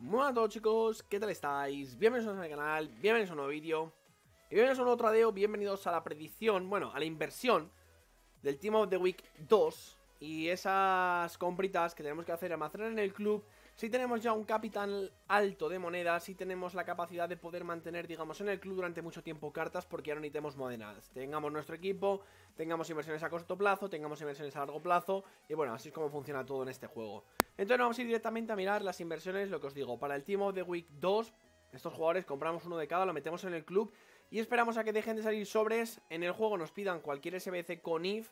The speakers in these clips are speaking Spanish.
Muy a todos chicos, ¿qué tal estáis? Bienvenidos a mi canal, bienvenidos a un nuevo vídeo Y bienvenidos a un nuevo tradeo, bienvenidos a la predicción, bueno, a la inversión Del Team of the Week 2 Y esas compritas que tenemos que hacer, almacenar en el club si tenemos ya un capital alto de monedas, si tenemos la capacidad de poder mantener, digamos, en el club durante mucho tiempo cartas, porque ahora ni tenemos monedas. Tengamos nuestro equipo, tengamos inversiones a corto plazo, tengamos inversiones a largo plazo, y bueno, así es como funciona todo en este juego. Entonces vamos a ir directamente a mirar las inversiones, lo que os digo, para el Team of the Week 2, estos jugadores compramos uno de cada, lo metemos en el club, y esperamos a que dejen de salir sobres, en el juego nos pidan cualquier SBC con IF,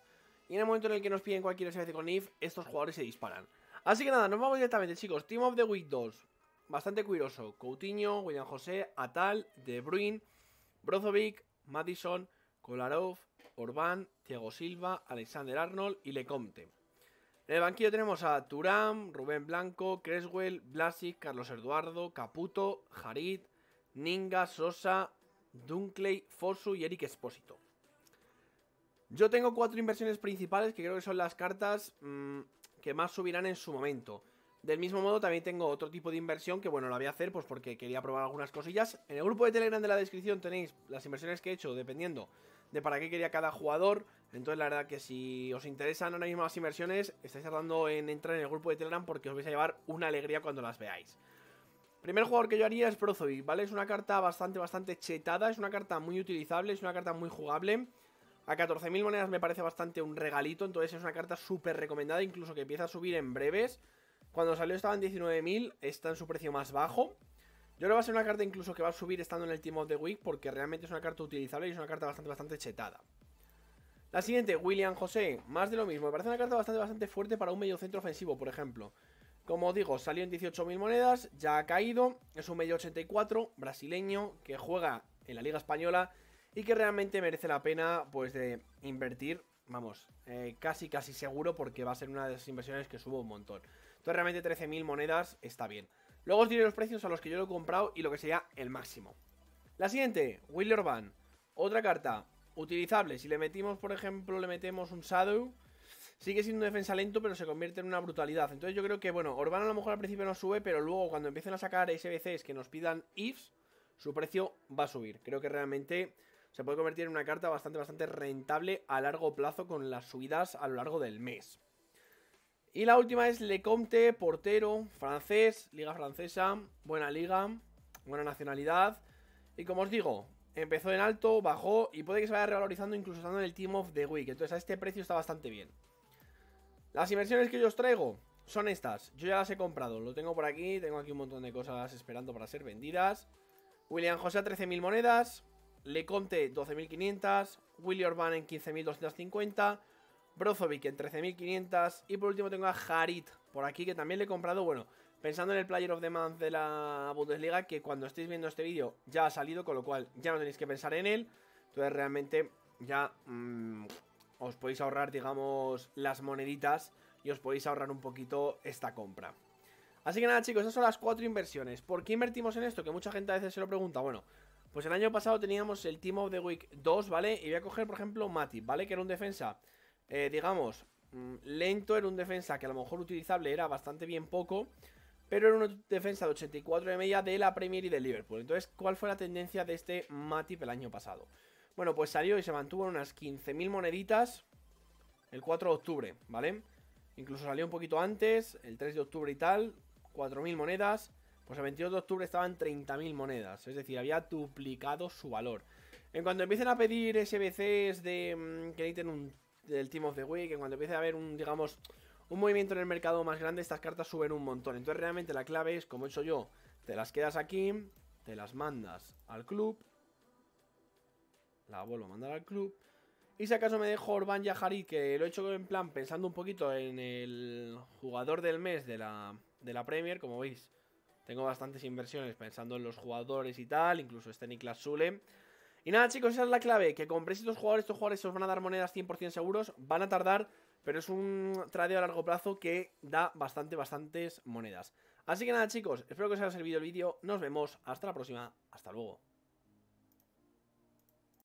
y en el momento en el que nos piden cualquier SBC con IF, estos jugadores se disparan. Así que nada, nos vamos directamente, chicos. Team of the Week 2. Bastante curioso. Coutinho, William José, Atal, De Bruyne, Brozovic, Madison, Kolarov, Orbán, Thiago Silva, Alexander Arnold y Lecomte. En el banquillo tenemos a Turam, Rubén Blanco, Creswell, Blasic, Carlos Eduardo, Caputo, Jarid, Ninga, Sosa, Dunkley, Fosu y Eric Espósito. Yo tengo cuatro inversiones principales que creo que son las cartas mm, que más subirán en su momento. Del mismo modo también tengo otro tipo de inversión que bueno, la voy a hacer pues porque quería probar algunas cosillas. En el grupo de Telegram de la descripción tenéis las inversiones que he hecho dependiendo de para qué quería cada jugador. Entonces la verdad que si os interesan ahora mismo las inversiones, estáis tardando en entrar en el grupo de Telegram porque os vais a llevar una alegría cuando las veáis. Primer jugador que yo haría es Prozovic, ¿vale? Es una carta bastante, bastante chetada, es una carta muy utilizable, es una carta muy jugable. A 14.000 monedas me parece bastante un regalito, entonces es una carta súper recomendada, incluso que empieza a subir en breves. Cuando salió estaba en 19.000, está en su precio más bajo. Yo creo que va a ser una carta incluso que va a subir estando en el Team of the Week, porque realmente es una carta utilizable y es una carta bastante, bastante chetada. La siguiente, William José, más de lo mismo. Me parece una carta bastante, bastante fuerte para un medio centro ofensivo, por ejemplo. Como digo, salió en 18.000 monedas, ya ha caído, es un medio 84, brasileño, que juega en la Liga Española y que realmente merece la pena pues de invertir, vamos, eh, casi casi seguro porque va a ser una de esas inversiones que subo un montón. Entonces realmente 13.000 monedas está bien. Luego os diré los precios a los que yo lo he comprado y lo que sería el máximo. La siguiente, Will Urban. Otra carta, utilizable. Si le metimos, por ejemplo, le metemos un Shadow, sigue siendo un defensa lento, pero se convierte en una brutalidad. Entonces yo creo que, bueno, Orban a lo mejor al principio no sube, pero luego cuando empiecen a sacar SBCs que nos pidan IFs, su precio va a subir. Creo que realmente se puede convertir en una carta bastante, bastante rentable a largo plazo con las subidas a lo largo del mes. Y la última es Lecomte, portero, francés, liga francesa, buena liga, buena nacionalidad. Y como os digo, empezó en alto, bajó y puede que se vaya revalorizando incluso estando en el Team of the Week. Entonces a este precio está bastante bien. Las inversiones que yo os traigo son estas. Yo ya las he comprado, lo tengo por aquí, tengo aquí un montón de cosas esperando para ser vendidas. William José 13.000 monedas. Leconte 12.500, Willy Orban en 15.250, Brozovic en 13.500 y por último tengo a Harit por aquí que también le he comprado, bueno, pensando en el Player of the Month de la Bundesliga que cuando estéis viendo este vídeo ya ha salido, con lo cual ya no tenéis que pensar en él, entonces realmente ya mm, os podéis ahorrar, digamos, las moneditas y os podéis ahorrar un poquito esta compra. Así que nada chicos, esas son las cuatro inversiones. ¿Por qué invertimos en esto? Que mucha gente a veces se lo pregunta. Bueno, pues el año pasado teníamos el Team of the Week 2, ¿vale? Y voy a coger, por ejemplo, Matip, ¿vale? Que era un defensa, eh, digamos, mm, lento, era un defensa que a lo mejor utilizable era bastante bien poco, pero era una defensa de 84 de media de la Premier y del Liverpool. Entonces, ¿cuál fue la tendencia de este Matip el año pasado? Bueno, pues salió y se mantuvo en unas 15.000 moneditas el 4 de octubre, ¿vale? Incluso salió un poquito antes, el 3 de octubre y tal, 4.000 monedas pues el 22 de octubre estaban 30.000 monedas, es decir, había duplicado su valor. En cuanto empiecen a pedir SBCs de mm, que necesiten un del Team of the Week, en cuanto empiece a haber un, digamos, un movimiento en el mercado más grande, estas cartas suben un montón. Entonces realmente la clave es, como he hecho yo, te las quedas aquí, te las mandas al club, la vuelvo a mandar al club. Y si acaso me dejo Orban Yahari, que lo he hecho en plan pensando un poquito en el jugador del mes de la, de la Premier, como veis, tengo bastantes inversiones pensando en los jugadores y tal, incluso este Niklas Sule. Y nada, chicos, esa es la clave, que compréis estos jugadores, estos jugadores os van a dar monedas 100% seguros, van a tardar, pero es un tradeo a largo plazo que da bastante, bastantes monedas. Así que nada, chicos, espero que os haya servido el vídeo, nos vemos, hasta la próxima, hasta luego.